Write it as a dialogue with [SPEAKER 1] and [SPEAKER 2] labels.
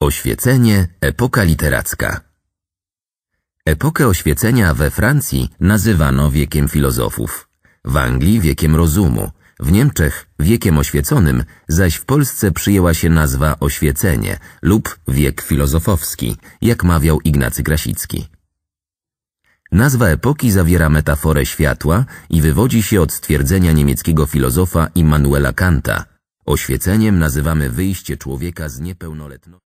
[SPEAKER 1] Oświecenie epoka literacka. Epokę oświecenia we Francji nazywano wiekiem filozofów, w Anglii wiekiem rozumu, w Niemczech wiekiem oświeconym, zaś w Polsce przyjęła się nazwa oświecenie lub wiek filozofowski, jak mawiał Ignacy Krasicki. Nazwa epoki zawiera metaforę światła i wywodzi się od stwierdzenia niemieckiego filozofa Immanuela Kanta. Oświeceniem nazywamy wyjście człowieka z niepełnoletności.